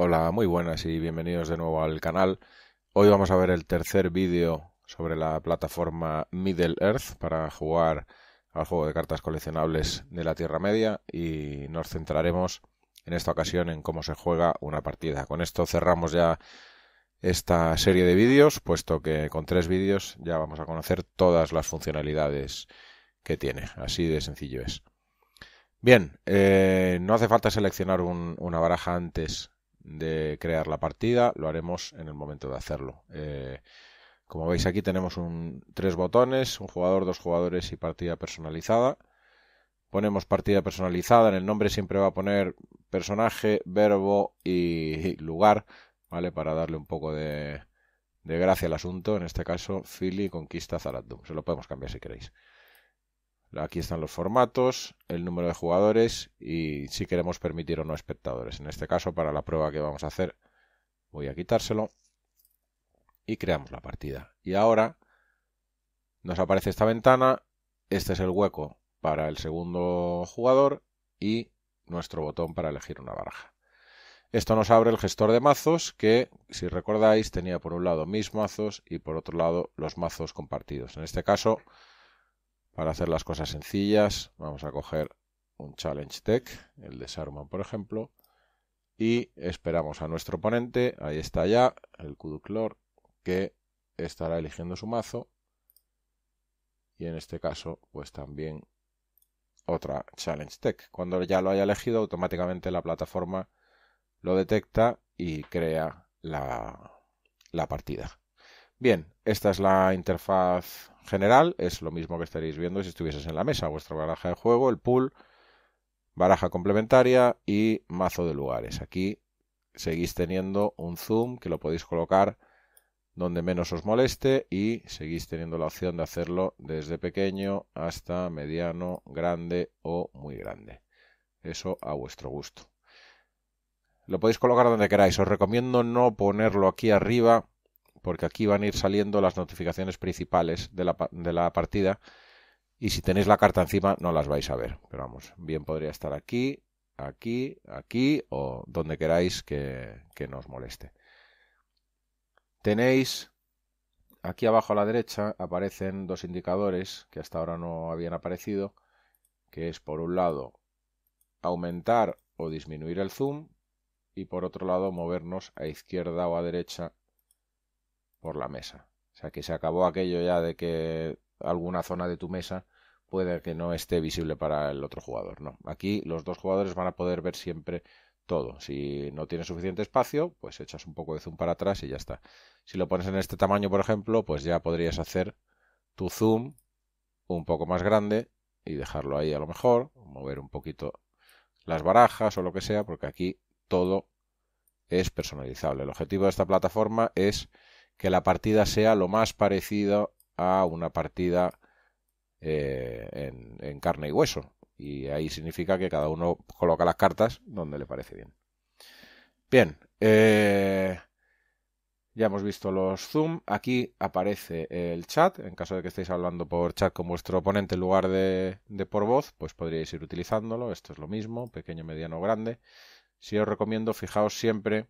Hola, muy buenas y bienvenidos de nuevo al canal. Hoy vamos a ver el tercer vídeo sobre la plataforma Middle Earth para jugar al juego de cartas coleccionables de la Tierra Media y nos centraremos en esta ocasión en cómo se juega una partida. Con esto cerramos ya esta serie de vídeos, puesto que con tres vídeos ya vamos a conocer todas las funcionalidades que tiene. Así de sencillo es. Bien, eh, no hace falta seleccionar una baraja antes de crear la partida, lo haremos en el momento de hacerlo. Eh, como veis aquí tenemos un, tres botones, un jugador, dos jugadores y partida personalizada. Ponemos partida personalizada, en el nombre siempre va a poner personaje, verbo y lugar, ¿vale? Para darle un poco de, de gracia al asunto, en este caso Philly conquista Zaratdum. Se lo podemos cambiar si queréis. Aquí están los formatos, el número de jugadores y si queremos permitir o no espectadores. En este caso, para la prueba que vamos a hacer, voy a quitárselo y creamos la partida. Y ahora nos aparece esta ventana, este es el hueco para el segundo jugador y nuestro botón para elegir una baraja. Esto nos abre el gestor de mazos que, si recordáis, tenía por un lado mis mazos y por otro lado los mazos compartidos. En este caso, para hacer las cosas sencillas, vamos a coger un challenge tech, el de Saruman, por ejemplo, y esperamos a nuestro oponente, ahí está ya, el Kuduklor, que estará eligiendo su mazo, y en este caso, pues también otra challenge tech. Cuando ya lo haya elegido, automáticamente la plataforma lo detecta y crea la, la partida. Bien, esta es la interfaz general es lo mismo que estaréis viendo si estuvieses en la mesa, vuestra baraja de juego, el pool, baraja complementaria y mazo de lugares. Aquí seguís teniendo un zoom que lo podéis colocar donde menos os moleste y seguís teniendo la opción de hacerlo desde pequeño hasta mediano, grande o muy grande. Eso a vuestro gusto. Lo podéis colocar donde queráis. Os recomiendo no ponerlo aquí arriba porque aquí van a ir saliendo las notificaciones principales de la, partida y si tenéis la carta encima no las vais a ver. Pero vamos, bien podría estar aquí, aquí, aquí o donde queráis que, nos moleste. Tenéis aquí abajo a la derecha aparecen dos indicadores que hasta ahora no habían aparecido, que es por un lado aumentar o disminuir el zoom y por otro lado movernos a izquierda o a derecha por la mesa. O sea, que se acabó aquello ya de que alguna zona de tu mesa puede que no esté visible para el otro jugador. No, aquí los dos jugadores van a poder ver siempre todo. Si no tienes suficiente espacio, pues echas un poco de zoom para atrás y ya está. Si lo pones en este tamaño, por ejemplo, pues ya podrías hacer tu zoom un poco más grande y dejarlo ahí a lo mejor, mover un poquito las barajas o lo que sea, porque aquí todo es personalizable. El objetivo de esta plataforma es que la partida sea lo más parecido a una partida eh, en, carne y hueso. Y ahí significa que cada uno coloca las cartas donde le parece bien. Bien, eh, ya hemos visto los zoom. Aquí aparece el chat. En caso de que estéis hablando por chat con vuestro oponente en lugar de, por voz, pues podríais ir utilizándolo. Esto es lo mismo, pequeño, mediano, grande. Si os recomiendo, fijaos siempre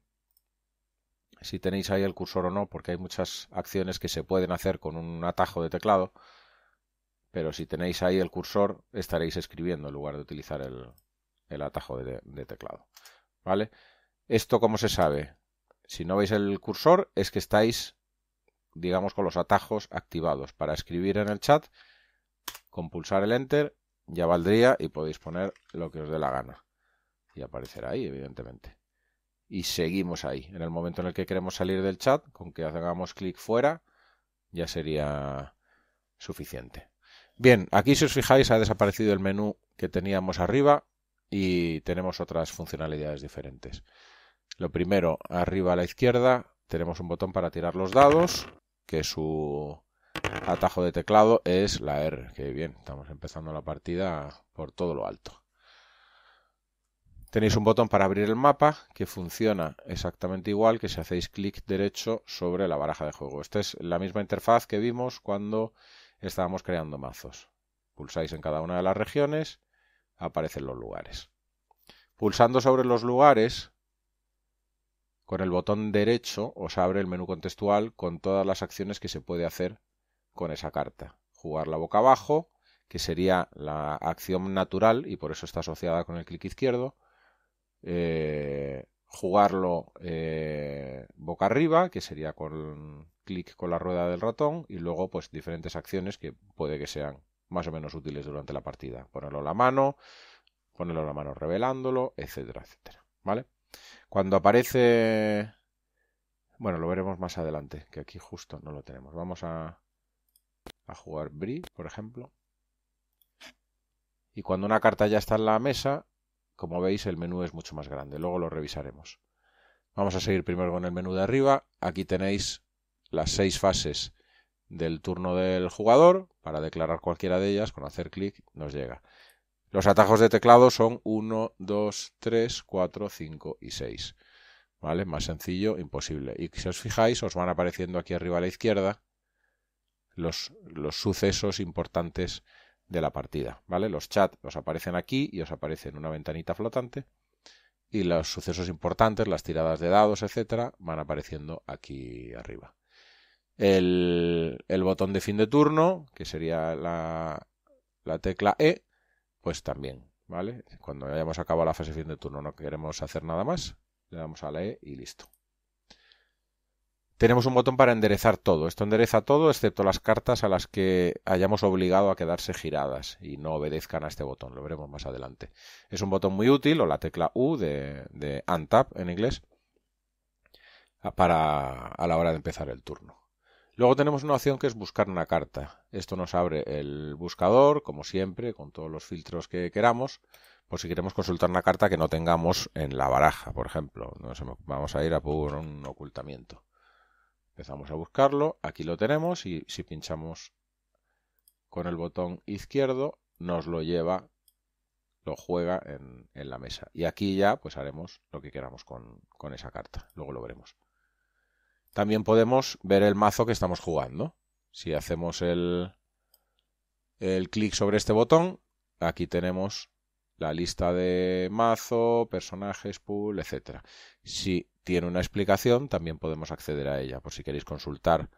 si tenéis ahí el cursor o no, porque hay muchas acciones que se pueden hacer con un atajo de teclado, pero si tenéis ahí el cursor estaréis escribiendo en lugar de utilizar el, atajo de, de, teclado. ¿Vale? Esto, como se sabe? Si no veis el cursor, es que estáis, digamos, con los atajos activados. Para escribir en el chat, con pulsar el Enter, ya valdría y podéis poner lo que os dé la gana. Y aparecerá ahí, evidentemente y seguimos ahí. En el momento en el que queremos salir del chat, con que hagamos clic fuera, ya sería suficiente. Bien, aquí si os fijáis ha desaparecido el menú que teníamos arriba y tenemos otras funcionalidades diferentes. Lo primero, arriba a la izquierda tenemos un botón para tirar los dados, que su atajo de teclado es la R. Que bien, estamos empezando la partida por todo lo alto. Tenéis un botón para abrir el mapa que funciona exactamente igual que si hacéis clic derecho sobre la baraja de juego. Esta es la misma interfaz que vimos cuando estábamos creando mazos. Pulsáis en cada una de las regiones, aparecen los lugares. Pulsando sobre los lugares, con el botón derecho os abre el menú contextual con todas las acciones que se puede hacer con esa carta. Jugar la boca abajo, que sería la acción natural y por eso está asociada con el clic izquierdo eh, jugarlo eh, boca arriba, que sería con clic con la rueda del ratón, y luego pues diferentes acciones que puede que sean más o menos útiles durante la partida. Ponerlo la mano, ponerlo la mano revelándolo, etcétera, etcétera. ¿Vale? Cuando aparece... Bueno, lo veremos más adelante, que aquí justo no lo tenemos. Vamos a, a jugar Bri, por ejemplo. Y cuando una carta ya está en la mesa, como veis, el menú es mucho más grande. Luego lo revisaremos. Vamos a seguir primero con el menú de arriba. Aquí tenéis las seis fases del turno del jugador. Para declarar cualquiera de ellas, con hacer clic nos llega. Los atajos de teclado son 1, 2, 3, 4, 5 y 6. ¿Vale? Más sencillo, imposible. Y si os fijáis, os van apareciendo aquí arriba a la izquierda los, los sucesos importantes de la partida, ¿vale? Los chats os aparecen aquí y os aparece en una ventanita flotante y los sucesos importantes, las tiradas de dados, etcétera, van apareciendo aquí arriba. El, botón de fin de turno, que sería la, tecla E, pues también, ¿vale? Cuando hayamos acabado la fase de fin de turno no queremos hacer nada más, le damos a la E y listo tenemos un botón para enderezar todo. Esto endereza todo excepto las cartas a las que hayamos obligado a quedarse giradas y no obedezcan a este botón. Lo veremos más adelante. Es un botón muy útil, o la tecla U de, Untap en inglés, para a la hora de empezar el turno. Luego tenemos una opción que es buscar una carta. Esto nos abre el buscador, como siempre, con todos los filtros que queramos, por si queremos consultar una carta que no tengamos en la baraja, por ejemplo. vamos a ir a por un ocultamiento. Empezamos a buscarlo, aquí lo tenemos y si pinchamos con el botón izquierdo nos lo lleva, lo juega en, la mesa. Y aquí ya pues haremos lo que queramos con, esa carta, luego lo veremos. También podemos ver el mazo que estamos jugando. Si hacemos el clic sobre este botón, aquí tenemos la lista de mazo, personajes, pool, etc. Si tiene una explicación, también podemos acceder a ella, por si queréis consultar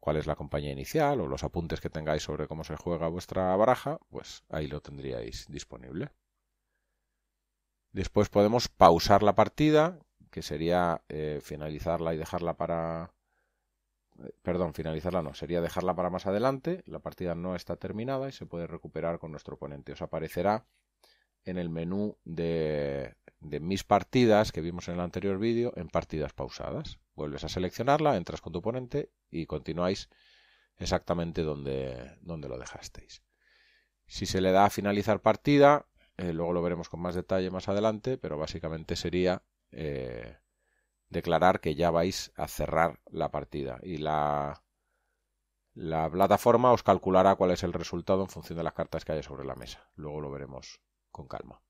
cuál es la compañía inicial o los apuntes que tengáis sobre cómo se juega vuestra baraja, pues ahí lo tendríais disponible. Después podemos pausar la partida, que sería eh, finalizarla y dejarla para... Eh, perdón, finalizarla no, sería dejarla para más adelante. La partida no está terminada y se puede recuperar con nuestro oponente. Os aparecerá en el menú de, mis partidas que vimos en el anterior vídeo en partidas pausadas. Vuelves a seleccionarla, entras con tu oponente y continuáis exactamente donde, donde lo dejasteis. Si se le da a finalizar partida, eh, luego lo veremos con más detalle más adelante, pero básicamente sería eh, declarar que ya vais a cerrar la partida y la, la plataforma os calculará cuál es el resultado en función de las cartas que haya sobre la mesa. Luego lo veremos con calma.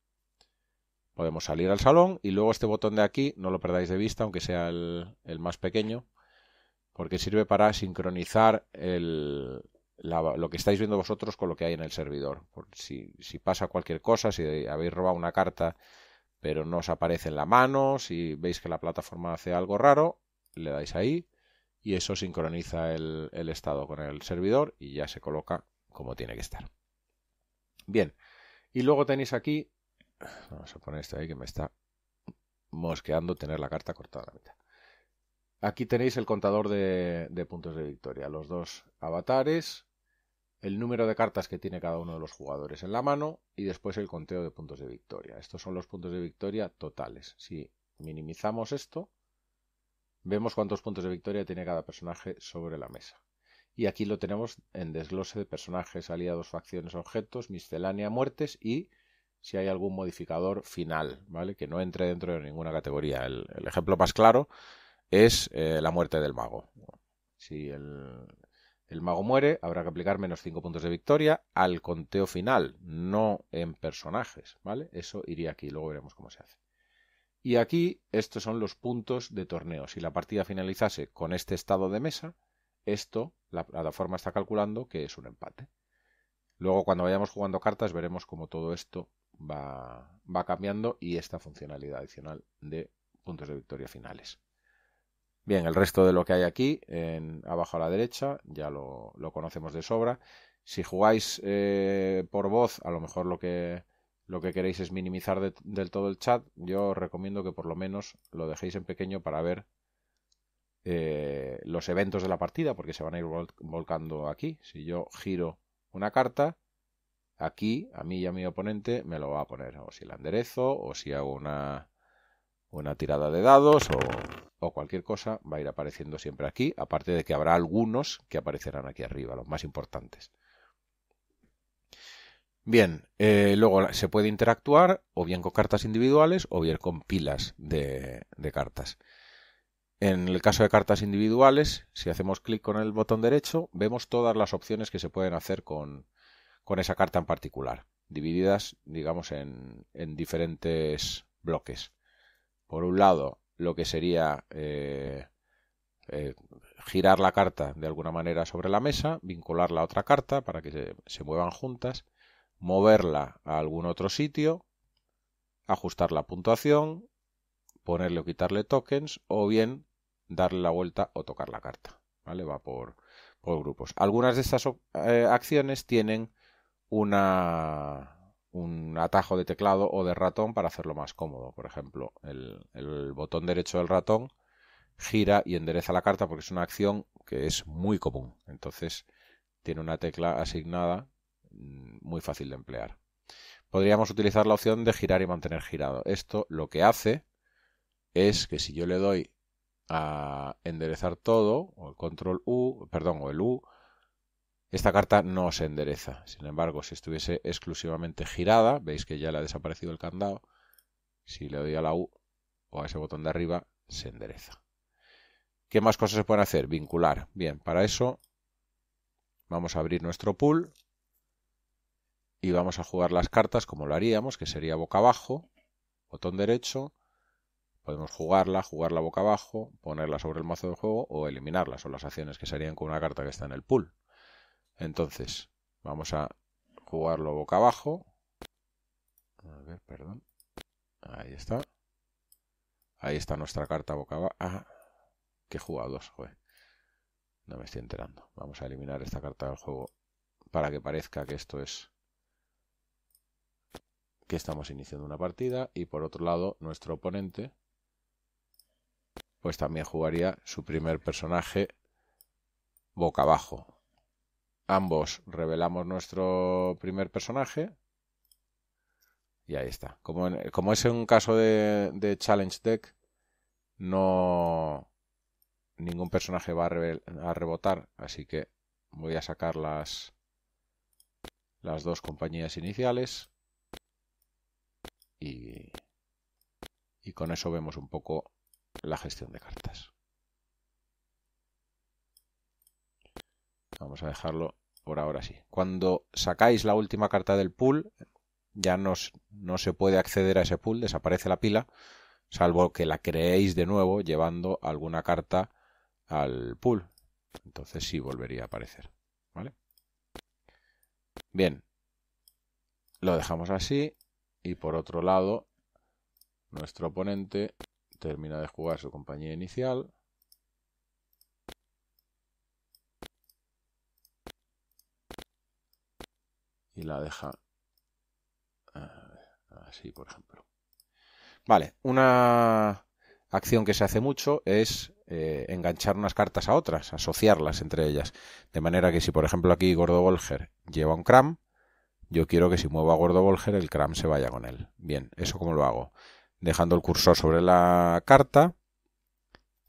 Podemos salir al salón y luego este botón de aquí, no lo perdáis de vista, aunque sea el, más pequeño, porque sirve para sincronizar el, lo que estáis viendo vosotros con lo que hay en el servidor. si, pasa cualquier cosa, si habéis robado una carta pero no os aparece en la mano, si veis que la plataforma hace algo raro, le dais ahí y eso sincroniza el, el estado con el servidor y ya se coloca como tiene que estar. Bien, y luego tenéis aquí, vamos a poner esto ahí que me está mosqueando tener la carta cortada a la mitad. Aquí tenéis el contador de puntos de victoria, los dos avatares, el número de cartas que tiene cada uno de los jugadores en la mano y después el conteo de puntos de victoria. Estos son los puntos de victoria totales. Si minimizamos esto, vemos cuántos puntos de victoria tiene cada personaje sobre la mesa. Y aquí lo tenemos en desglose de personajes, aliados, facciones, objetos, miscelánea, muertes y si hay algún modificador final, ¿vale? Que no entre dentro de ninguna categoría. El, ejemplo más claro es eh, la muerte del mago. Si el, el mago muere, habrá que aplicar menos 5 puntos de victoria al conteo final, no en personajes, ¿vale? Eso iría aquí, luego veremos cómo se hace. Y aquí estos son los puntos de torneo. Si la partida finalizase con este estado de mesa, esto, la plataforma está calculando que es un empate. Luego, cuando vayamos jugando cartas, veremos cómo todo esto va, va cambiando y esta funcionalidad adicional de puntos de victoria finales. Bien, el resto de lo que hay aquí, en, abajo a la derecha, ya lo, conocemos de sobra. Si jugáis eh, por voz, a lo mejor lo que, lo que queréis es minimizar del todo el chat. Yo os recomiendo que por lo menos lo dejéis en pequeño para ver eh, los eventos de la partida, porque se van a ir volcando aquí. Si yo giro una carta, aquí, a mí y a mi oponente, me lo va a poner. O si la enderezo, o si hago una, una tirada de dados, o, cualquier cosa, va a ir apareciendo siempre aquí. Aparte de que habrá algunos que aparecerán aquí arriba, los más importantes. Bien, eh, luego se puede interactuar o bien con cartas individuales o bien con pilas de cartas. En el caso de cartas individuales, si hacemos clic con el botón derecho, vemos todas las opciones que se pueden hacer con, esa carta en particular, divididas, digamos, en, diferentes bloques. Por un lado, lo que sería eh, eh, girar la carta de alguna manera sobre la mesa, vincularla a otra carta para que se, se muevan juntas, moverla a algún otro sitio, ajustar la puntuación, ponerle o quitarle tokens, o bien darle la vuelta o tocar la carta. ¿Vale? Va por, grupos. Algunas de estas eh, acciones tienen una un atajo de teclado o de ratón para hacerlo más cómodo. Por ejemplo, el, botón derecho del ratón gira y endereza la carta porque es una acción que es muy común. Entonces tiene una tecla asignada mm, muy fácil de emplear. Podríamos utilizar la opción de girar y mantener girado. Esto lo que hace es que si yo le doy a enderezar todo, o el control U, perdón, o el U, esta carta no se endereza. Sin embargo, si estuviese exclusivamente girada, veis que ya le ha desaparecido el candado, si le doy a la U o a ese botón de arriba, se endereza. ¿Qué más cosas se pueden hacer? Vincular. Bien, para eso vamos a abrir nuestro pool y vamos a jugar las cartas como lo haríamos, que sería boca abajo, botón derecho, Podemos jugarla, jugarla boca abajo, ponerla sobre el mazo de juego o eliminarla. Son las acciones que se harían con una carta que está en el pool. Entonces, vamos a jugarlo boca abajo. A ver, perdón. Ahí está. Ahí está nuestra carta boca abajo. Ah, ¡Qué jugados! joder. No me estoy enterando. Vamos a eliminar esta carta del juego para que parezca que esto es que estamos iniciando una partida y por otro lado nuestro oponente pues también jugaría su primer personaje boca abajo. Ambos revelamos nuestro primer personaje y ahí está. Como, es un caso de, Challenge Deck, no ningún personaje va a, a, rebotar, así que voy a sacar las, dos compañías iniciales y, y con eso vemos un poco la gestión de cartas. Vamos a dejarlo por ahora así. Cuando sacáis la última carta del pool, ya no se puede acceder a ese pool, desaparece la pila, salvo que la creéis de nuevo llevando alguna carta al pool. Entonces sí volvería a aparecer. ¿Vale? Bien. Lo dejamos así. Y por otro lado, nuestro oponente termina de jugar su compañía inicial. Y la deja eh, así, por ejemplo. Vale, una acción que se hace mucho es eh, enganchar unas cartas a otras, asociarlas entre ellas. De manera que si, por ejemplo, aquí Gordo Volger lleva un cram, yo quiero que si mueva a Gordo Volger el cram se vaya con él. Bien, ¿eso cómo lo hago? dejando el cursor sobre la carta,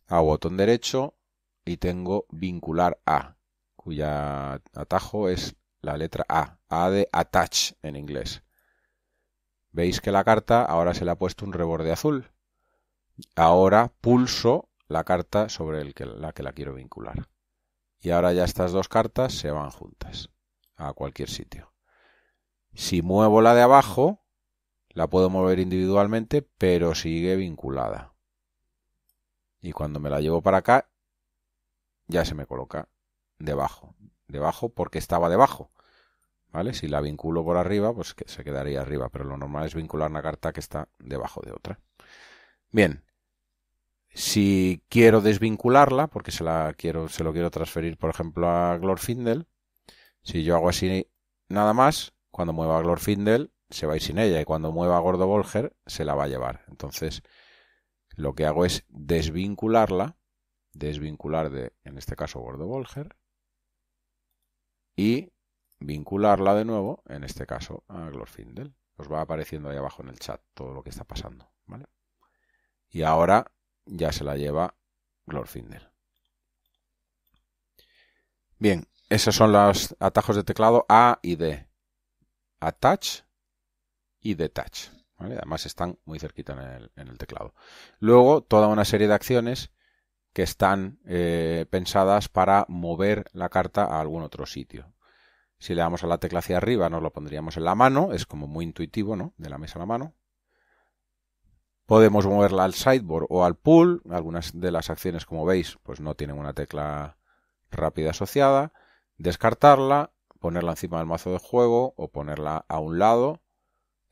hago botón derecho y tengo vincular a, cuya atajo es la letra A, A de attach en inglés. Veis que la carta ahora se le ha puesto un reborde azul. Ahora pulso la carta sobre la que la quiero vincular. Y ahora ya estas dos cartas se van juntas a cualquier sitio. Si muevo la de abajo, la puedo mover individualmente, pero sigue vinculada. Y cuando me la llevo para acá, ya se me coloca debajo. Debajo porque estaba debajo. ¿Vale? Si la vinculo por arriba, pues que se quedaría arriba, pero lo normal es vincular una carta que está debajo de otra. Bien. Si quiero desvincularla, porque se la quiero, se lo quiero transferir, por ejemplo, a Glorfindel, si yo hago así nada más, cuando mueva a Glorfindel, se va a ir sin ella y cuando mueva Gordo volger se la va a llevar. Entonces, lo que hago es desvincularla, desvincular de, en este caso, Gordo volger y vincularla de nuevo, en este caso, a Glorfindel. Os va apareciendo ahí abajo en el chat todo lo que está pasando. ¿vale? Y ahora ya se la lleva Glorfindel. Bien, esos son los atajos de teclado A y D. Attach, y de Además están muy cerquita en el, teclado. Luego, toda una serie de acciones que están eh, pensadas para mover la carta a algún otro sitio. Si le damos a la tecla hacia arriba, nos lo pondríamos en la mano, es como muy intuitivo, ¿no? De la mesa a la mano. Podemos moverla al sideboard o al pool. Algunas de las acciones, como veis, pues no tienen una tecla rápida asociada. Descartarla, ponerla encima del mazo de juego o ponerla a un lado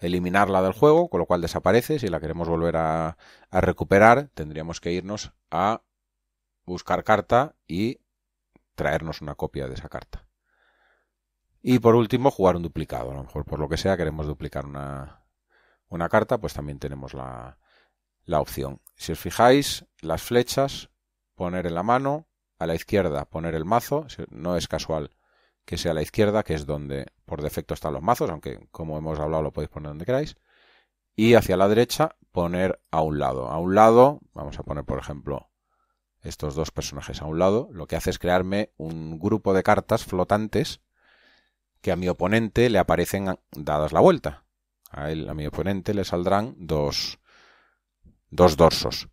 eliminarla del juego, con lo cual desaparece. Si la queremos volver a, recuperar, tendríamos que irnos a buscar carta y traernos una copia de esa carta. Y por último, jugar un duplicado. A lo mejor por lo que sea queremos duplicar una, carta, pues también tenemos la opción. Si os fijáis, las flechas, poner en la mano, a la izquierda poner el mazo, no es casual que sea la izquierda, que es donde por defecto están los mazos, aunque como hemos hablado lo podéis poner donde queráis. Y hacia la derecha poner a un lado. A un lado, vamos a poner por ejemplo estos dos personajes a un lado, lo que hace es crearme un grupo de cartas flotantes que a mi oponente le aparecen dadas la vuelta. A él, a mi oponente, le saldrán dos, dos dorsos.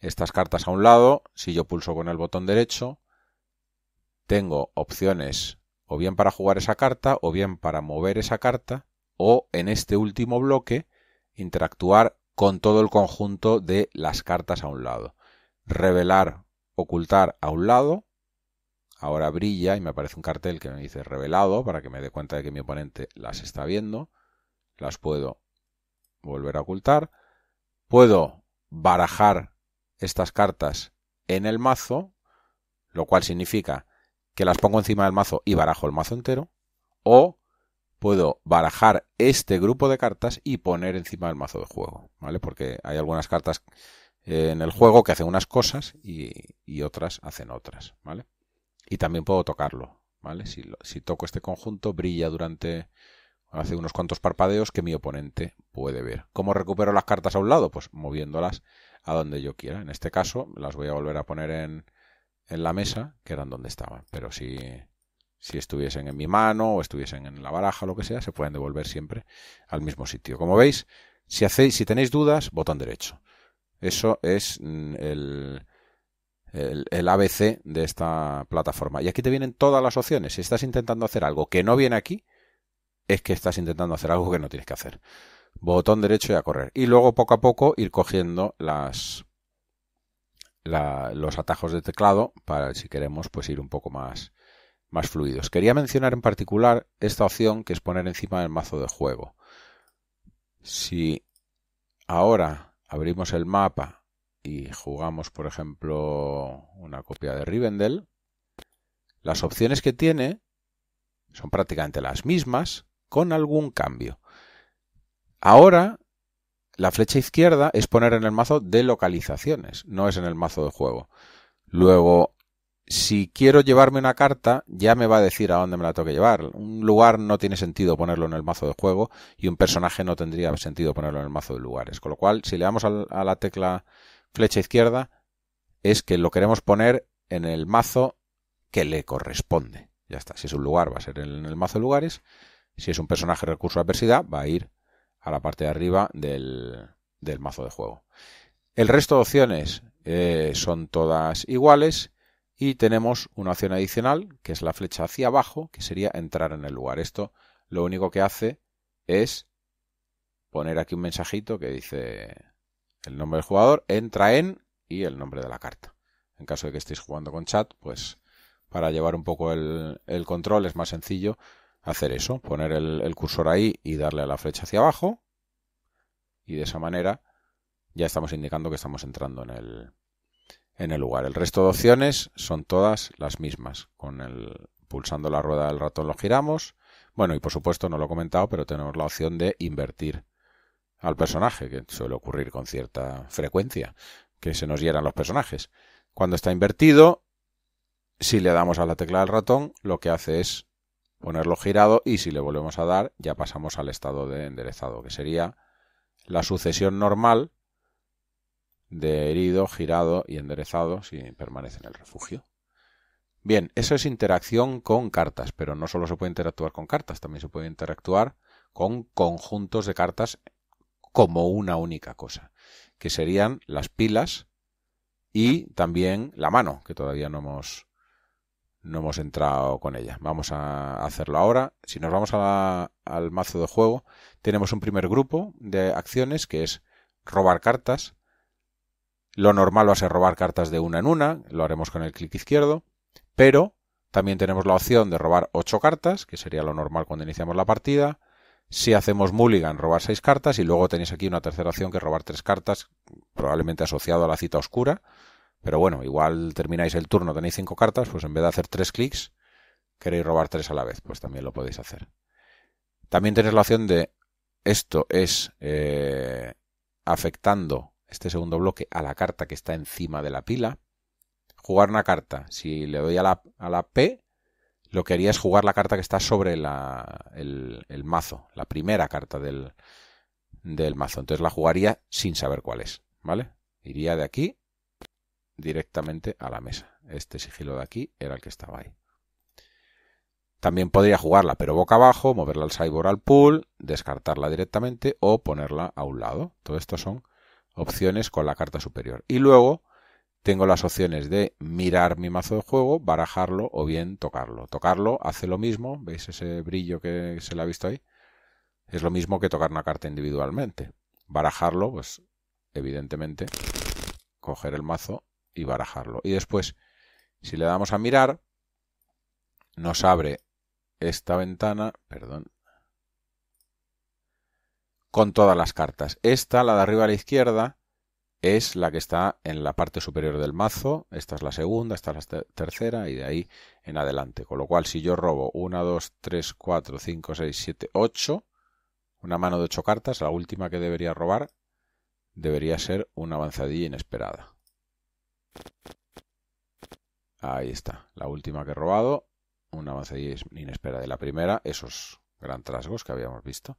Estas cartas a un lado, si yo pulso con el botón derecho, tengo opciones o bien para jugar esa carta, o bien para mover esa carta, o en este último bloque interactuar con todo el conjunto de las cartas a un lado. Revelar, ocultar a un lado. Ahora brilla y me aparece un cartel que me dice revelado para que me dé cuenta de que mi oponente las está viendo. Las puedo volver a ocultar. Puedo barajar estas cartas en el mazo, lo cual significa que las pongo encima del mazo y barajo el mazo entero, o puedo barajar este grupo de cartas y poner encima del mazo de juego, ¿vale? Porque hay algunas cartas en el juego que hacen unas cosas y, otras hacen otras, ¿vale? Y también puedo tocarlo, ¿vale? Si, si toco este conjunto, brilla durante hace unos cuantos parpadeos que mi oponente puede ver. ¿Cómo recupero las cartas a un lado? Pues moviéndolas a donde yo quiera. En este caso, las voy a volver a poner en, en la mesa, quedan donde estaban. Pero si, si estuviesen en mi mano o estuviesen en la baraja, lo que sea, se pueden devolver siempre al mismo sitio. Como veis, si, hacéis, si tenéis dudas, botón derecho. Eso es mm, el, el, el, ABC de esta plataforma. Y aquí te vienen todas las opciones. Si estás intentando hacer algo que no viene aquí, es que estás intentando hacer algo que no tienes que hacer. Botón derecho y a correr. Y luego poco a poco ir cogiendo las los atajos de teclado para si queremos pues ir un poco más, más fluidos. Quería mencionar en particular esta opción que es poner encima del mazo de juego. Si ahora abrimos el mapa y jugamos, por ejemplo, una copia de Rivendell, las opciones que tiene son prácticamente las mismas, con algún cambio. Ahora la flecha izquierda es poner en el mazo de localizaciones, no es en el mazo de juego. Luego, si quiero llevarme una carta, ya me va a decir a dónde me la tengo que llevar. Un lugar no tiene sentido ponerlo en el mazo de juego y un personaje no tendría sentido ponerlo en el mazo de lugares. Con lo cual, si le damos a la tecla flecha izquierda, es que lo queremos poner en el mazo que le corresponde. Ya está. Si es un lugar, va a ser en el mazo de lugares. Si es un personaje recurso de adversidad, va a ir a la parte de arriba del, del mazo de juego. El resto de opciones eh, son todas iguales y tenemos una opción adicional que es la flecha hacia abajo que sería entrar en el lugar. Esto lo único que hace es poner aquí un mensajito que dice el nombre del jugador, entra en y el nombre de la carta. En caso de que estéis jugando con chat, pues para llevar un poco el, el control es más sencillo hacer eso, poner el, cursor ahí y darle a la flecha hacia abajo. Y de esa manera ya estamos indicando que estamos entrando en el, en el lugar. El resto de opciones son todas las mismas. Con el, pulsando la rueda del ratón lo giramos. Bueno, y por supuesto, no lo he comentado, pero tenemos la opción de invertir al personaje, que suele ocurrir con cierta frecuencia, que se nos hieran los personajes. Cuando está invertido, si le damos a la tecla del ratón, lo que hace es ponerlo girado y si le volvemos a dar ya pasamos al estado de enderezado, que sería la sucesión normal de herido, girado y enderezado si permanece en el refugio. Bien, eso es interacción con cartas, pero no solo se puede interactuar con cartas, también se puede interactuar con conjuntos de cartas como una única cosa, que serían las pilas y también la mano, que todavía no hemos no hemos entrado con ella. Vamos a hacerlo ahora. Si nos vamos al mazo de juego, tenemos un primer grupo de acciones que es robar cartas. Lo normal va a ser robar cartas de una en una, lo haremos con el clic izquierdo, pero también tenemos la opción de robar ocho cartas, que sería lo normal cuando iniciamos la partida. Si hacemos mulligan, robar seis cartas y luego tenéis aquí una tercera opción que es robar tres cartas, probablemente asociado a la cita oscura, pero bueno, igual termináis el turno, tenéis cinco cartas, pues en vez de hacer tres clics, queréis robar tres a la vez, pues también lo podéis hacer. También tenéis la opción de esto es eh, afectando este segundo bloque a la carta que está encima de la pila. Jugar una carta. Si le doy a la, a la P, lo que haría es jugar la carta que está sobre el, el, mazo, la primera carta del, del mazo. Entonces la jugaría sin saber cuál es. ¿Vale? Iría de aquí directamente a la mesa. Este sigilo de aquí era el que estaba ahí. También podría jugarla, pero boca abajo, moverla al cyborg al pool, descartarla directamente o ponerla a un lado. Todo esto son opciones con la carta superior. Y luego tengo las opciones de mirar mi mazo de juego, barajarlo o bien tocarlo. Tocarlo hace lo mismo, ¿veis ese brillo que se le ha visto ahí? Es lo mismo que tocar una carta individualmente. Barajarlo, pues evidentemente, coger el mazo y barajarlo. Y después, si le damos a mirar, nos abre esta ventana, perdón, con todas las cartas. Esta, la de arriba a la izquierda, es la que está en la parte superior del mazo. Esta es la segunda, esta es la tercera y de ahí en adelante. Con lo cual, si yo robo 1, 2, 3, 4, 5, 6, 7, 8, una mano de 8 cartas, la última que debería robar debería ser una avanzadilla inesperada. Ahí está, la última que he robado. Un avance inesperado de la primera, esos gran trasgos que habíamos visto.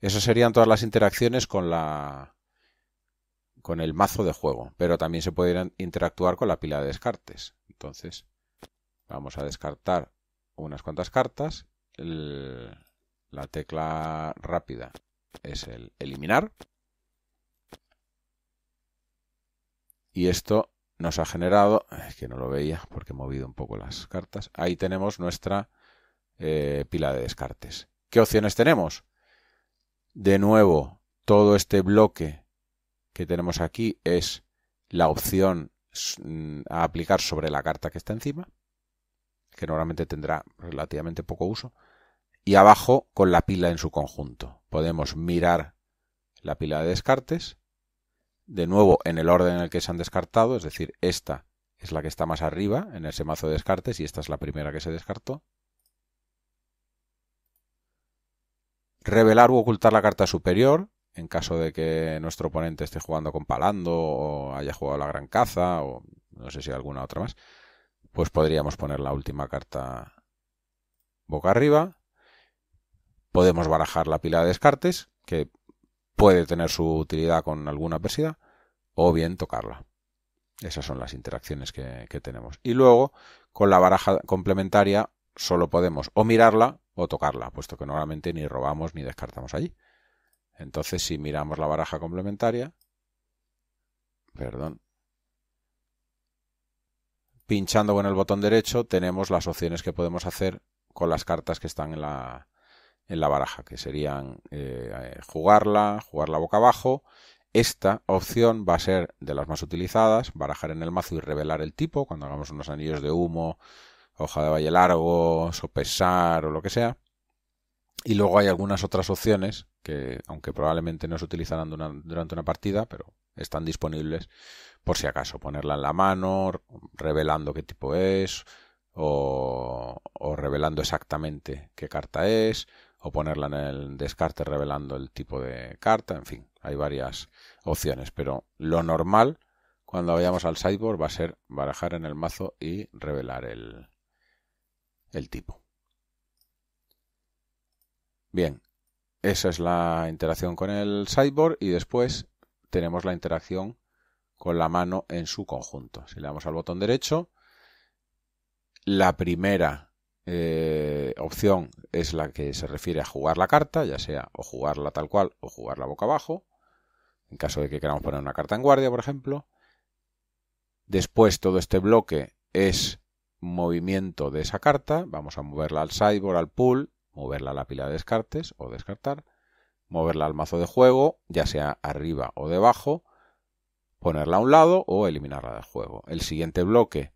Esas serían todas las interacciones con la con el mazo de juego, pero también se puede interactuar con la pila de descartes. Entonces, vamos a descartar unas cuantas cartas. la tecla rápida es el eliminar. Y esto nos ha generado, es que no lo veía porque he movido un poco las cartas, ahí tenemos nuestra eh, pila de descartes. ¿Qué opciones tenemos? De nuevo, todo este bloque que tenemos aquí es la opción mm, a aplicar sobre la carta que está encima, que normalmente tendrá relativamente poco uso, y abajo con la pila en su conjunto. Podemos mirar la pila de descartes de nuevo en el orden en el que se han descartado, es decir, esta es la que está más arriba en ese mazo de descartes y esta es la primera que se descartó. Revelar u ocultar la carta superior, en caso de que nuestro oponente esté jugando con Palando o haya jugado la Gran Caza o no sé si alguna otra más, pues podríamos poner la última carta boca arriba. Podemos barajar la pila de descartes, que puede tener su utilidad con alguna persida o bien tocarla. Esas son las interacciones que, que tenemos. Y luego, con la baraja complementaria, solo podemos o mirarla o tocarla, puesto que normalmente ni robamos ni descartamos allí. Entonces, si miramos la baraja complementaria, perdón, pinchando con el botón derecho tenemos las opciones que podemos hacer con las cartas que están en la, en la baraja, que serían eh, jugarla, jugarla boca abajo. Esta opción va a ser de las más utilizadas, barajar en el mazo y revelar el tipo, cuando hagamos unos anillos de humo, hoja de valle largo, sopesar o lo que sea. Y luego hay algunas otras opciones que, aunque probablemente no se utilizarán durante una partida, pero están disponibles por si acaso. Ponerla en la mano, revelando qué tipo es, o, o revelando exactamente qué carta es, o ponerla en el descarte revelando el tipo de carta, en fin, hay varias opciones, pero lo normal cuando vayamos al sideboard va a ser barajar en el mazo y revelar el, el tipo. Bien, esa es la interacción con el sideboard y después tenemos la interacción con la mano en su conjunto. Si le damos al botón derecho, la primera eh, opción es la que se refiere a jugar la carta, ya sea o jugarla tal cual o jugarla boca abajo, en caso de que queramos poner una carta en guardia, por ejemplo. Después todo este bloque es movimiento de esa carta, vamos a moverla al sideboard, al pool, moverla a la pila de descartes o descartar, moverla al mazo de juego, ya sea arriba o debajo, ponerla a un lado o eliminarla del juego. El siguiente bloque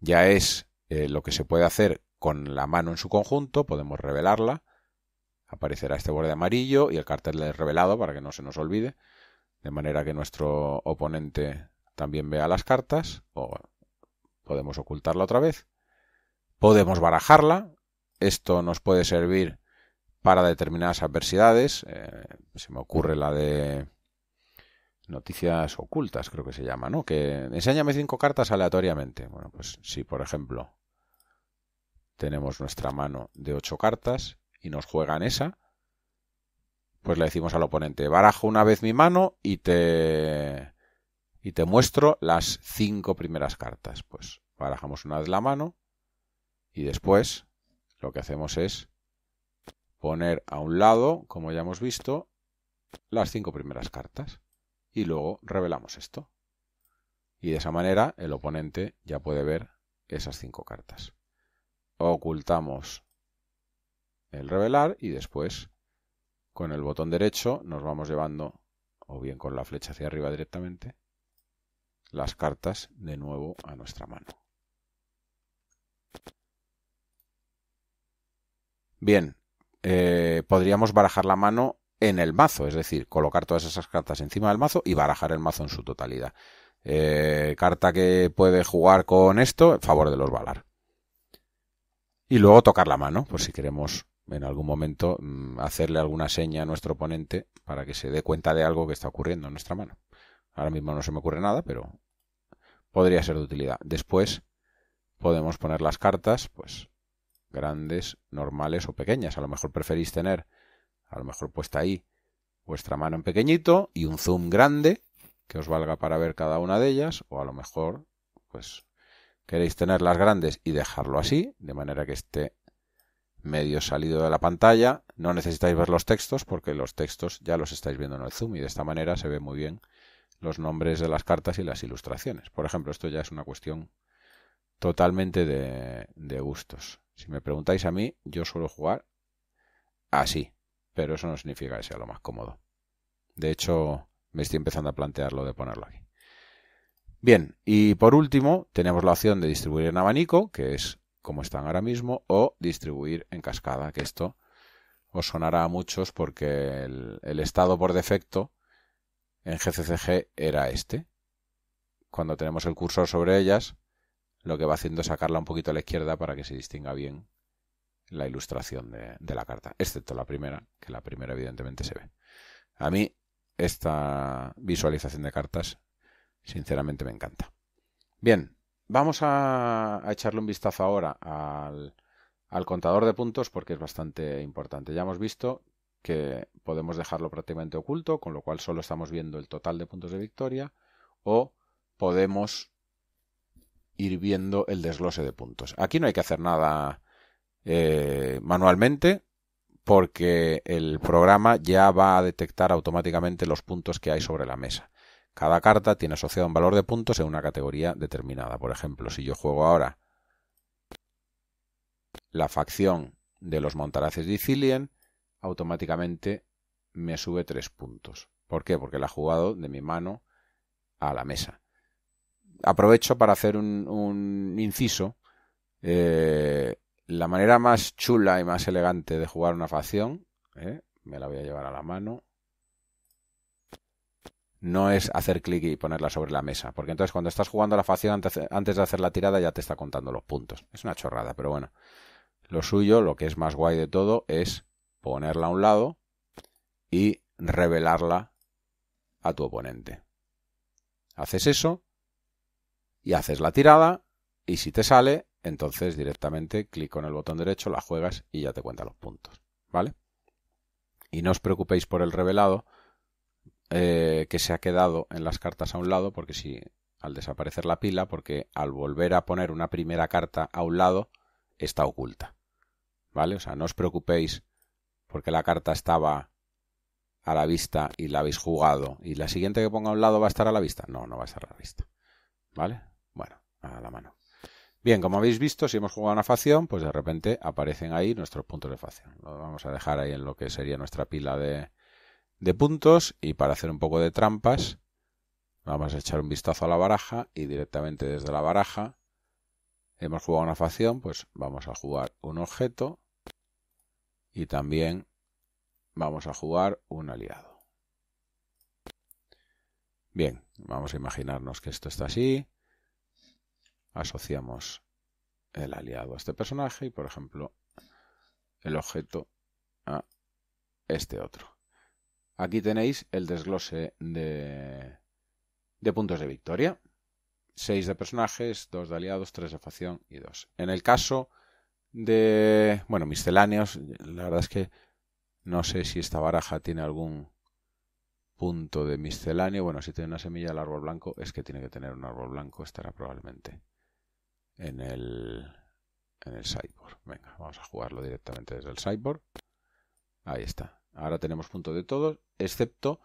ya es eh, lo que se puede hacer con la mano en su conjunto podemos revelarla. Aparecerá este borde amarillo y el cartel es revelado para que no se nos olvide. De manera que nuestro oponente también vea las cartas. O podemos ocultarla otra vez. Podemos barajarla. Esto nos puede servir para determinadas adversidades. Eh, se me ocurre la de noticias ocultas, creo que se llama, ¿no? Que enséñame cinco cartas aleatoriamente. Bueno, pues si, por ejemplo, tenemos nuestra mano de ocho cartas y nos juegan esa, pues le decimos al oponente, barajo una vez mi mano y te, y te muestro las cinco primeras cartas. Pues barajamos una vez la mano y después lo que hacemos es poner a un lado, como ya hemos visto, las cinco primeras cartas y luego revelamos esto. Y de esa manera el oponente ya puede ver esas cinco cartas ocultamos el revelar y después con el botón derecho nos vamos llevando, o bien con la flecha hacia arriba directamente, las cartas de nuevo a nuestra mano. Bien, eh, podríamos barajar la mano en el mazo, es decir, colocar todas esas cartas encima del mazo y barajar el mazo en su totalidad. Eh, carta que puede jugar con esto, en favor de los balar. Y luego tocar la mano, por si queremos en algún momento mm, hacerle alguna seña a nuestro oponente para que se dé cuenta de algo que está ocurriendo en nuestra mano. Ahora mismo no se me ocurre nada, pero podría ser de utilidad. Después podemos poner las cartas, pues grandes, normales o pequeñas. A lo mejor preferís tener, a lo mejor puesta ahí, vuestra mano en pequeñito y un zoom grande que os valga para ver cada una de ellas, o a lo mejor, pues queréis tener las grandes y dejarlo así, de manera que esté medio salido de la pantalla. No necesitáis ver los textos porque los textos ya los estáis viendo en el zoom y de esta manera se ve muy bien los nombres de las cartas y las ilustraciones. Por ejemplo, esto ya es una cuestión totalmente de, de gustos. Si me preguntáis a mí, yo suelo jugar así, pero eso no significa que sea lo más cómodo. De hecho, me estoy empezando a plantear lo de ponerlo aquí. Bien, y por último, tenemos la opción de distribuir en abanico, que es como están ahora mismo, o distribuir en cascada, que esto os sonará a muchos porque el, estado por defecto en GCCG era este. Cuando tenemos el cursor sobre ellas, lo que va haciendo es sacarla un poquito a la izquierda para que se distinga bien la ilustración de la carta, excepto la primera, que la primera evidentemente se ve. A mí esta visualización de cartas sinceramente me encanta. Bien, vamos a, echarle un vistazo ahora al, contador de puntos porque es bastante importante. Ya hemos visto que podemos dejarlo prácticamente oculto, con lo cual solo estamos viendo el total de puntos de victoria, o podemos ir viendo el desglose de puntos. Aquí no hay que hacer nada eh, manualmente, porque el programa ya va a detectar automáticamente los puntos que hay sobre la mesa. Cada carta tiene asociado un valor de puntos en una categoría determinada. Por ejemplo, si yo juego ahora la facción de los montaraces de Ithilien, automáticamente me sube tres puntos. ¿Por qué? Porque la he jugado de mi mano a la mesa. Aprovecho para hacer un, inciso. Eh, la manera más chula y más elegante de jugar una facción, eh, me la voy a llevar a la mano, no es hacer clic y ponerla sobre la mesa, porque entonces cuando estás jugando la facción antes de hacer la tirada ya te está contando los puntos. Es una chorrada, pero bueno. Lo suyo, lo que es más guay de todo, es ponerla a un lado y revelarla a tu oponente. Haces eso y haces la tirada y si te sale, entonces directamente clic con el botón derecho, la juegas y ya te cuenta los puntos. ¿Vale? Y no os preocupéis por el revelado eh, que se ha quedado en las cartas a un lado, porque si al desaparecer la pila, porque al volver a poner una primera carta a un lado, está oculta. ¿Vale? O sea, no os preocupéis porque la carta estaba a la vista y la habéis jugado. Y la siguiente que ponga a un lado va a estar a la vista. No, no va a estar a la vista. ¿Vale? Bueno, a la mano. Bien, como habéis visto, si hemos jugado una facción, pues de repente aparecen ahí nuestros puntos de facción. Lo vamos a dejar ahí en lo que sería nuestra pila de, de puntos y para hacer un poco de trampas vamos a echar un vistazo a la baraja y directamente desde la baraja hemos jugado una facción, pues vamos a jugar un objeto y también vamos a jugar un aliado. Bien, vamos a imaginarnos que esto está así. Asociamos el aliado a este personaje y, por ejemplo, el objeto a este otro. Aquí tenéis el desglose de, puntos de victoria. 6 de personajes, 2 de aliados, 3 de facción y 2. En el caso de, bueno, misceláneos, la verdad es que no sé si esta baraja tiene algún punto de misceláneo. Bueno, si tiene una semilla del árbol blanco, es que tiene que tener un árbol blanco, estará probablemente en el, en el sideboard. Venga, vamos a jugarlo directamente desde el sideboard. Ahí está. Ahora tenemos punto de todos, excepto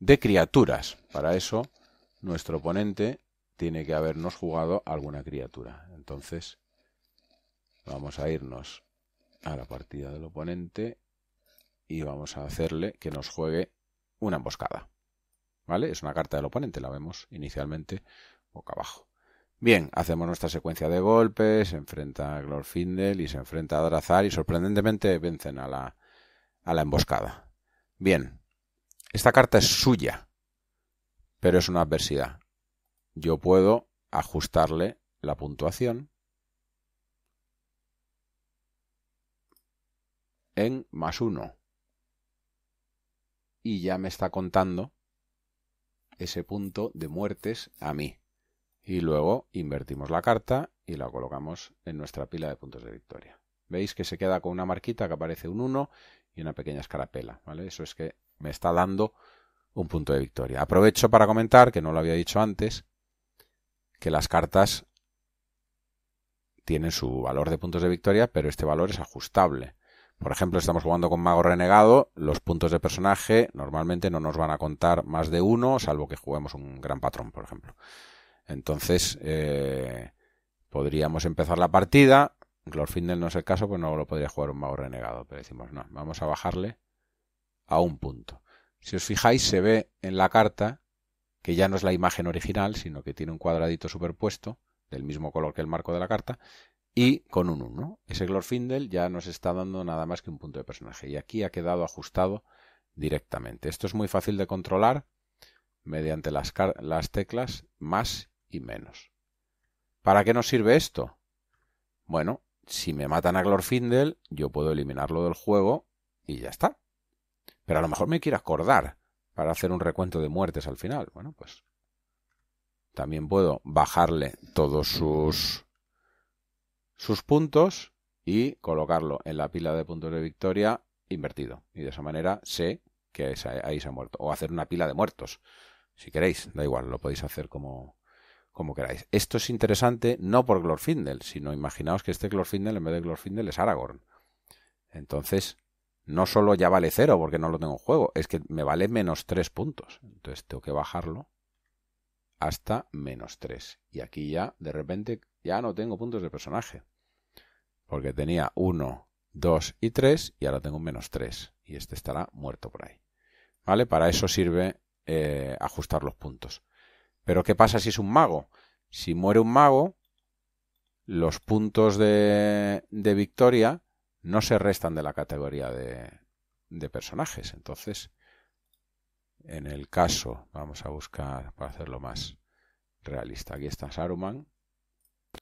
de criaturas. Para eso, nuestro oponente tiene que habernos jugado alguna criatura. Entonces, vamos a irnos a la partida del oponente y vamos a hacerle que nos juegue una emboscada. ¿Vale? Es una carta del oponente, la vemos inicialmente boca abajo. Bien, hacemos nuestra secuencia de golpes, se enfrenta a Glorfindel y se enfrenta a Drazar y sorprendentemente vencen a la, a la emboscada. Bien, esta carta es suya, pero es una adversidad. Yo puedo ajustarle la puntuación en más uno. Y ya me está contando ese punto de muertes a mí. Y luego invertimos la carta y la colocamos en nuestra pila de puntos de victoria. Veis que se queda con una marquita que aparece un 1 y una pequeña escarapela, ¿vale? Eso es que me está dando un punto de victoria. Aprovecho para comentar, que no lo había dicho antes, que las cartas tienen su valor de puntos de victoria, pero este valor es ajustable. Por ejemplo, estamos jugando con Mago Renegado, los puntos de personaje normalmente no nos van a contar más de uno, salvo que juguemos un gran patrón, por ejemplo. Entonces, eh, podríamos empezar la partida, Glorfindel no es el caso, pues no lo podría jugar un mago renegado, pero decimos, no, vamos a bajarle a un punto. Si os fijáis, se ve en la carta que ya no es la imagen original, sino que tiene un cuadradito superpuesto, del mismo color que el marco de la carta, y con un 1. Ese Glorfindel ya nos está dando nada más que un punto de personaje, y aquí ha quedado ajustado directamente. Esto es muy fácil de controlar mediante las, las teclas más y menos. ¿Para qué nos sirve esto? Bueno, si me matan a Glorfindel, yo puedo eliminarlo del juego y ya está. Pero a lo mejor me quiero acordar para hacer un recuento de muertes al final. Bueno, pues también puedo bajarle todos sus sus puntos y colocarlo en la pila de puntos de victoria invertido. Y de esa manera sé que ahí se ha muerto. O hacer una pila de muertos. Si queréis, da igual, lo podéis hacer como, como queráis. Esto es interesante no por Glorfindel, sino imaginaos que este Glorfindel en vez de Glorfindel es Aragorn. Entonces, no solo ya vale cero porque no lo tengo en juego, es que me vale menos tres puntos. Entonces tengo que bajarlo hasta menos 3. Y aquí ya, de repente, ya no tengo puntos de personaje. Porque tenía 1, 2 y 3 y ahora tengo menos 3. Y este estará muerto por ahí. ¿Vale? Para eso sirve eh, ajustar los puntos. Pero ¿qué pasa si es un mago? Si muere un mago, los puntos de, victoria no se restan de la categoría de, de personajes. Entonces, en el caso, vamos a buscar para hacerlo más realista. Aquí está Saruman,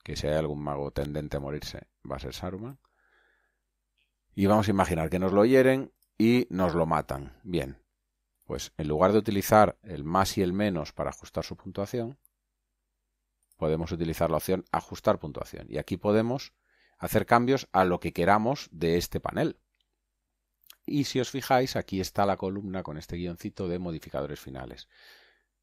que si hay algún mago tendente a morirse, va a ser Saruman. Y vamos a imaginar que nos lo hieren y nos lo matan. Bien, pues en lugar de utilizar el más y el menos para ajustar su puntuación, podemos utilizar la opción ajustar puntuación. Y aquí podemos hacer cambios a lo que queramos de este panel. Y si os fijáis, aquí está la columna con este guioncito de modificadores finales.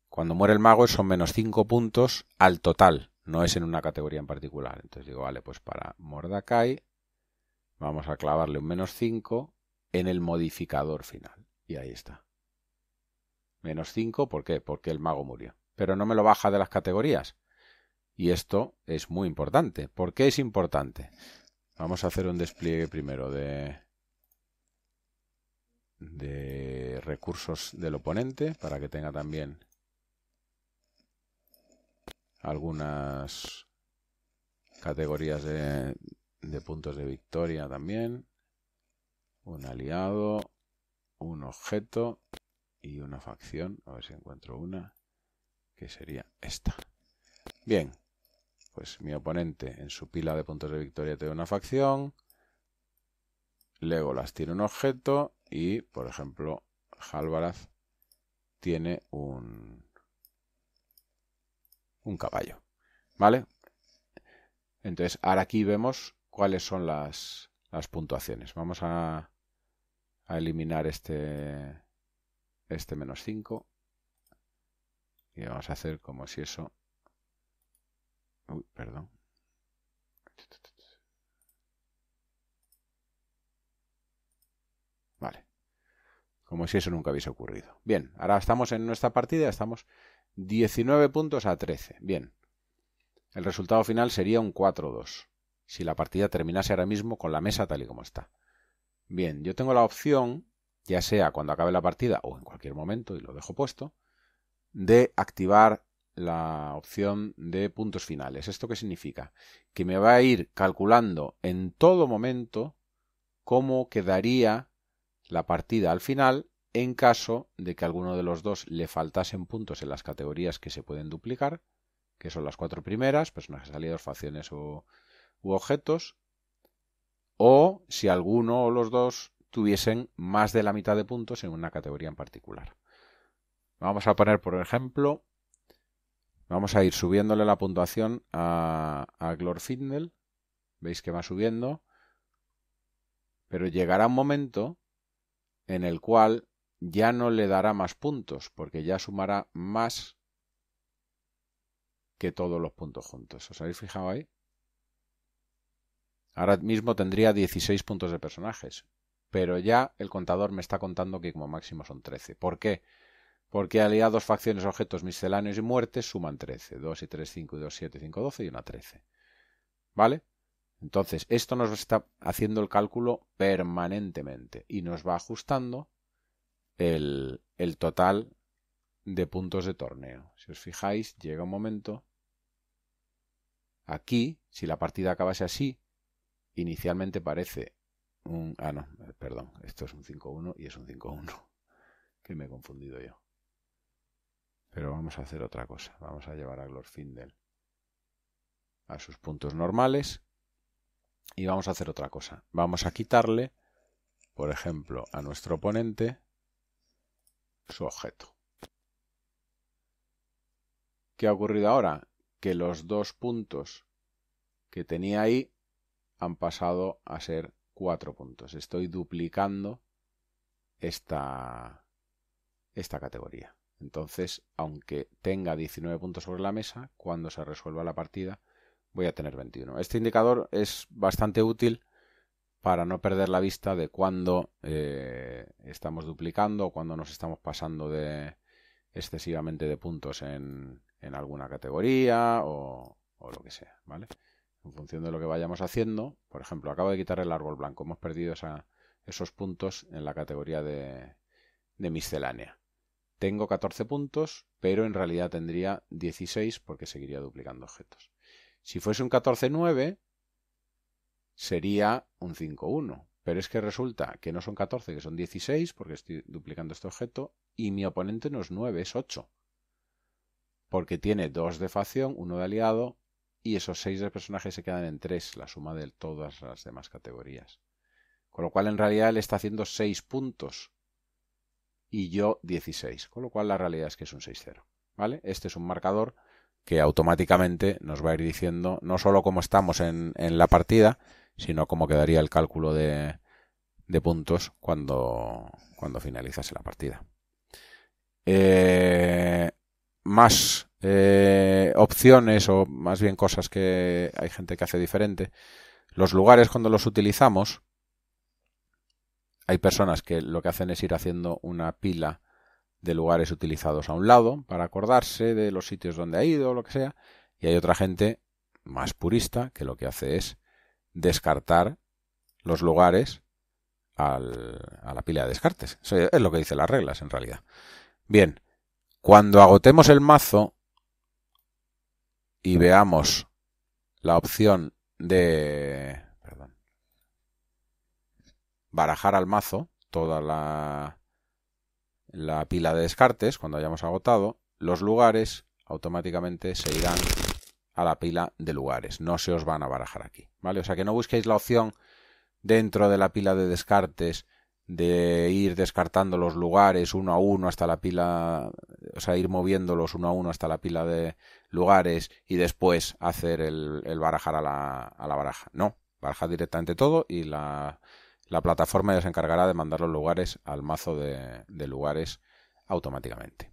Cuando muere el mago son menos 5 puntos al total, no es en una categoría en particular. Entonces digo, vale, pues para Mordakai vamos a clavarle un menos 5 en el modificador final. Y ahí está. Menos 5, ¿por qué? Porque el mago murió. Pero no me lo baja de las categorías. Y esto es muy importante. ¿Por qué es importante? Vamos a hacer un despliegue primero de, de recursos del oponente para que tenga también algunas categorías de, de puntos de victoria también. Un aliado, un objeto y una facción, a ver si encuentro una, que sería esta. Bien, pues mi oponente en su pila de puntos de victoria tiene una facción, luego las tiene un objeto y, por ejemplo, Halvaraz tiene un, un caballo. ¿Vale? Entonces, ahora aquí vemos cuáles son las, puntuaciones. Vamos a eliminar este, este menos 5 y vamos a hacer como si eso uy, perdón vale como si eso nunca hubiese ocurrido bien, ahora estamos en nuestra partida estamos 19 puntos a 13 bien el resultado final sería un 4-2 si la partida terminase ahora mismo con la mesa tal y como está bien, yo tengo la opción ya sea cuando acabe la partida o en cualquier momento, y lo dejo puesto, de activar la opción de puntos finales. ¿Esto qué significa? Que me va a ir calculando en todo momento cómo quedaría la partida al final en caso de que alguno de los dos le faltasen puntos en las categorías que se pueden duplicar, que son las cuatro primeras, personajes salidos, facciones o u objetos, o si alguno o los dos tuviesen más de la mitad de puntos en una categoría en particular. Vamos a poner, por ejemplo, vamos a ir subiéndole la puntuación a, a Glorfindel. Veis que va subiendo. Pero llegará un momento en el cual ya no le dará más puntos, porque ya sumará más que todos los puntos juntos. ¿Os habéis fijado ahí? Ahora mismo tendría 16 puntos de personajes pero ya el contador me está contando que como máximo son 13. ¿Por qué? Porque aliados, facciones, objetos misceláneos y muertes suman 13. 2 y 3, 5 y 2, 7, 5, 12 y una 13. ¿Vale? Entonces, esto nos está haciendo el cálculo permanentemente y nos va ajustando el, el total de puntos de torneo. Si os fijáis, llega un momento. Aquí, si la partida acabase así, inicialmente parece Ah, no, eh, perdón, esto es un 5-1 y es un 5-1, que me he confundido yo. Pero vamos a hacer otra cosa, vamos a llevar a Glorfindel a sus puntos normales y vamos a hacer otra cosa. Vamos a quitarle, por ejemplo, a nuestro oponente su objeto. ¿Qué ha ocurrido ahora? Que los dos puntos que tenía ahí han pasado a ser cuatro puntos. Estoy duplicando esta, esta categoría. Entonces, aunque tenga 19 puntos sobre la mesa, cuando se resuelva la partida voy a tener 21. Este indicador es bastante útil para no perder la vista de cuándo eh, estamos duplicando o cuando nos estamos pasando de excesivamente de puntos en, en alguna categoría o, o lo que sea, ¿vale? en función de lo que vayamos haciendo. Por ejemplo, acabo de quitar el árbol blanco, hemos perdido esos puntos en la categoría de, de miscelánea. Tengo 14 puntos, pero en realidad tendría 16 porque seguiría duplicando objetos. Si fuese un 14-9, sería un 5-1. Pero es que resulta que no son 14, que son 16, porque estoy duplicando este objeto, y mi oponente no es 9, es 8. Porque tiene 2 de facción, 1 de aliado, y esos seis de personajes se quedan en tres, la suma de todas las demás categorías. Con lo cual en realidad él está haciendo 6 puntos y yo 16, con lo cual la realidad es que es un 6-0. ¿vale? Este es un marcador que automáticamente nos va a ir diciendo no solo cómo estamos en, la partida, sino cómo quedaría el cálculo de, de puntos cuando, cuando finalizase la partida. Eh, más eh, opciones o más bien cosas que hay gente que hace diferente. Los lugares cuando los utilizamos, hay personas que lo que hacen es ir haciendo una pila de lugares utilizados a un lado para acordarse de los sitios donde ha ido, o lo que sea, y hay otra gente más purista que lo que hace es descartar los lugares a la pila de descartes. Eso es lo que dicen las reglas en realidad. Bien, cuando agotemos el mazo, y veamos la opción de barajar al mazo toda la, la pila de descartes, cuando hayamos agotado, los lugares automáticamente se irán a la pila de lugares. No se os van a barajar aquí. ¿vale? O sea que no busquéis la opción dentro de la pila de descartes de ir descartando los lugares uno a uno hasta la pila, o sea, ir moviéndolos uno a uno hasta la pila de, lugares y después hacer el, barajar a la, baraja. No, baraja directamente todo y la, plataforma ya se encargará de mandar los lugares al mazo de, lugares automáticamente.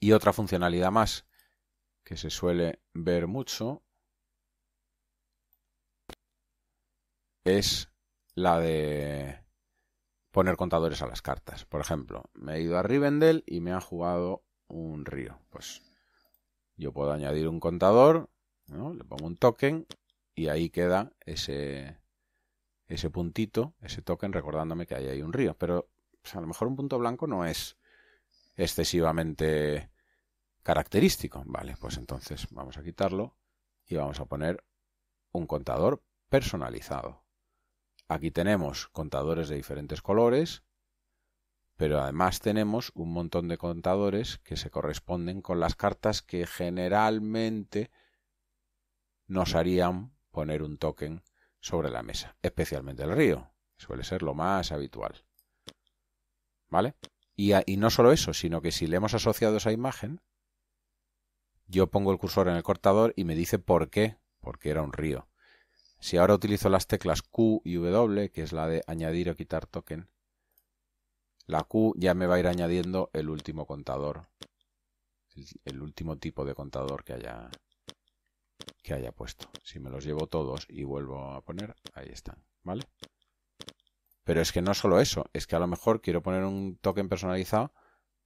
Y otra funcionalidad más que se suele ver mucho es la de poner contadores a las cartas. Por ejemplo, me he ido a Rivendell y me ha jugado un río. Pues yo puedo añadir un contador, le pongo un token y ahí queda ese, ese puntito, ese token recordándome que ahí hay un río. Pero a lo mejor un punto blanco no es excesivamente característico. Vale, pues entonces vamos a quitarlo y vamos a poner un contador personalizado. Aquí tenemos contadores de diferentes colores pero además tenemos un montón de contadores que se corresponden con las cartas que generalmente nos harían poner un token sobre la mesa, especialmente el río, suele ser lo más habitual. ¿Vale? Y, y no solo eso, sino que si le hemos asociado esa imagen, yo pongo el cursor en el cortador y me dice por qué, porque era un río. Si ahora utilizo las teclas Q y W, que es la de añadir o quitar token, la Q ya me va a ir añadiendo el último contador, el, último tipo de contador que haya, que haya puesto. Si me los llevo todos y vuelvo a poner, ahí están, ¿vale? Pero es que no solo eso, es que a lo mejor quiero poner un token personalizado,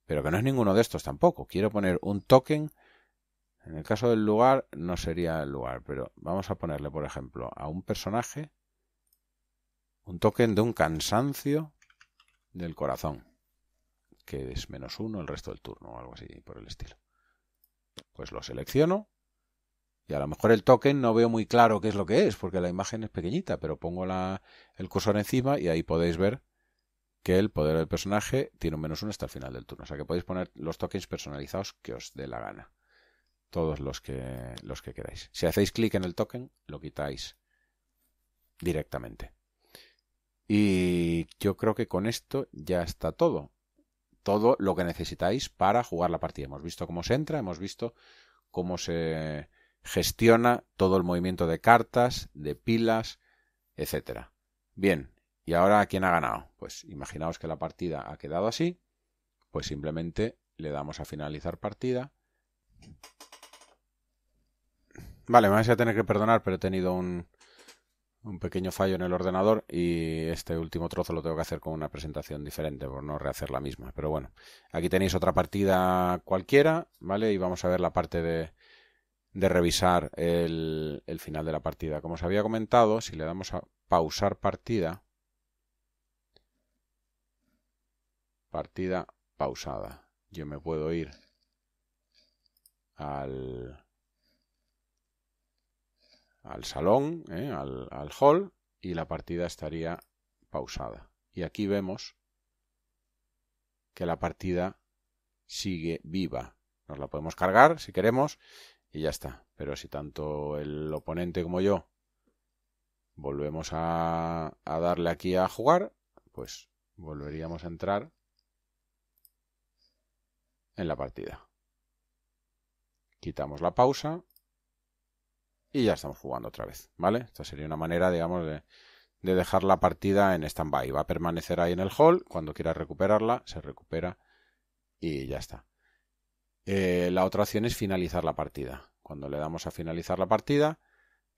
pero que no es ninguno de estos tampoco. Quiero poner un token, en el caso del lugar no sería el lugar, pero vamos a ponerle, por ejemplo, a un personaje un token de un cansancio del corazón, que es menos uno el resto del turno o algo así por el estilo. Pues lo selecciono y a lo mejor el token no veo muy claro qué es lo que es, porque la imagen es pequeñita, pero pongo la, el cursor encima y ahí podéis ver que el poder del personaje tiene un menos uno hasta el final del turno. O sea que podéis poner los tokens personalizados que os dé la gana. Todos los que, los que queráis. Si hacéis clic en el token, lo quitáis directamente. Y yo creo que con esto ya está todo. Todo lo que necesitáis para jugar la partida. Hemos visto cómo se entra, hemos visto cómo se gestiona todo el movimiento de cartas, de pilas, etcétera. Bien, ¿y ahora quién ha ganado? Pues imaginaos que la partida ha quedado así, pues simplemente le damos a finalizar partida. Vale, me vais a tener que perdonar, pero he tenido un, un pequeño fallo en el ordenador y este último trozo lo tengo que hacer con una presentación diferente por no rehacer la misma. Pero bueno, aquí tenéis otra partida cualquiera, ¿vale? Y vamos a ver la parte de, de revisar el, el final de la partida. Como os había comentado, si le damos a pausar partida, partida pausada. Yo me puedo ir al al salón, eh, al, hall, y la partida estaría pausada. Y aquí vemos que la partida sigue viva. Nos la podemos cargar si queremos y ya está. Pero si tanto el oponente como yo volvemos a darle aquí a jugar, pues volveríamos a entrar en la partida. Quitamos la pausa y ya estamos jugando otra vez, ¿vale? Esta sería una manera, digamos, de, dejar la partida en stand-by. Va a permanecer ahí en el hall, cuando quiera recuperarla, se recupera y ya está. Eh, la otra opción es finalizar la partida. Cuando le damos a finalizar la partida,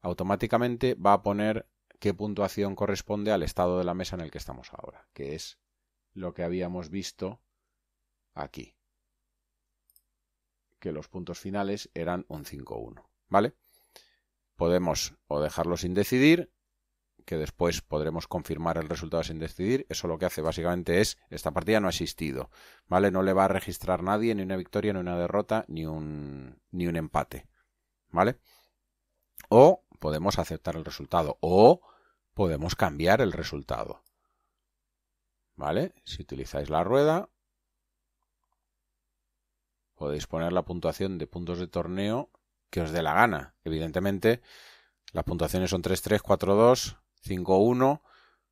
automáticamente va a poner qué puntuación corresponde al estado de la mesa en el que estamos ahora, que es lo que habíamos visto aquí. Que los puntos finales eran un 5-1, ¿vale? podemos o dejarlo sin decidir, que después podremos confirmar el resultado sin decidir. Eso lo que hace básicamente es, esta partida no ha existido, ¿vale? No le va a registrar nadie ni una victoria, ni una derrota, ni un, ni un empate, ¿vale? O podemos aceptar el resultado, o podemos cambiar el resultado, ¿vale? Si utilizáis la rueda, podéis poner la puntuación de puntos de torneo que os dé la gana. Evidentemente, las puntuaciones son 3-3, 4-2, 5-1,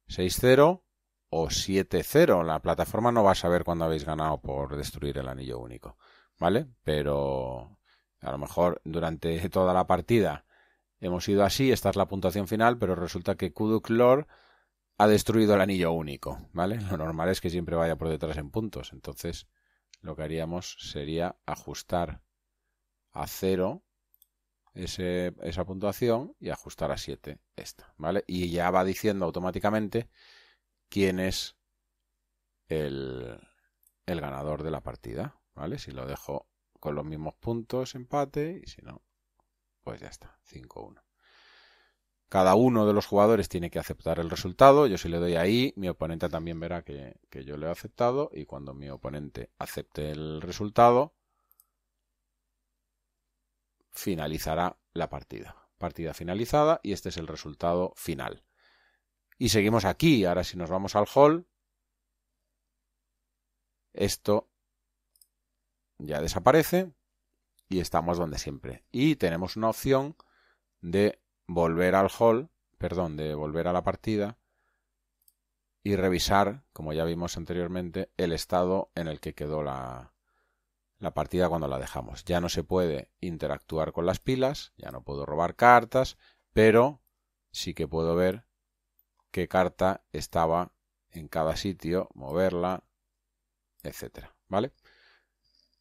6-0 o 7-0. La plataforma no va a saber cuándo habéis ganado por destruir el anillo único, ¿vale? Pero a lo mejor durante toda la partida hemos ido así, esta es la puntuación final, pero resulta que Kuduk ha destruido el anillo único, ¿vale? Lo normal es que siempre vaya por detrás en puntos, entonces lo que haríamos sería ajustar a 0, esa puntuación y ajustar a 7 esta, ¿vale? Y ya va diciendo automáticamente quién es el, ganador de la partida, ¿vale? Si lo dejo con los mismos puntos, empate, y si no, pues ya está, 5-1. Cada uno de los jugadores tiene que aceptar el resultado. Yo si le doy ahí, mi oponente también verá que, que yo le he aceptado y cuando mi oponente acepte el resultado, finalizará la partida. Partida finalizada y este es el resultado final. Y seguimos aquí. Ahora si nos vamos al hall, esto ya desaparece y estamos donde siempre. Y tenemos una opción de volver al hall, perdón, de volver a la partida y revisar, como ya vimos anteriormente, el estado en el que quedó la, la partida cuando la dejamos. Ya no se puede interactuar con las pilas, ya no puedo robar cartas, pero sí que puedo ver qué carta estaba en cada sitio, moverla, etcétera, ¿vale?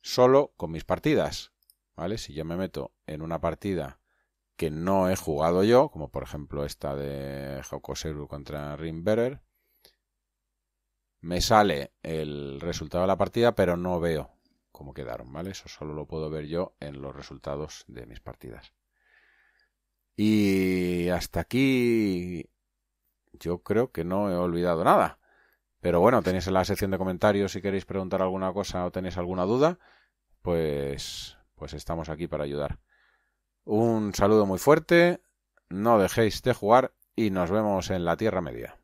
Solo con mis partidas, ¿vale? Si yo me meto en una partida que no he jugado yo, como por ejemplo esta de Hokoseru contra Rimberer, me sale el resultado de la partida, pero no veo cómo quedaron, ¿vale? Eso solo lo puedo ver yo en los resultados de mis partidas. Y hasta aquí yo creo que no he olvidado nada. Pero bueno, tenéis en la sección de comentarios si queréis preguntar alguna cosa o tenéis alguna duda, pues pues estamos aquí para ayudar. Un saludo muy fuerte, no dejéis de jugar y nos vemos en la Tierra Media.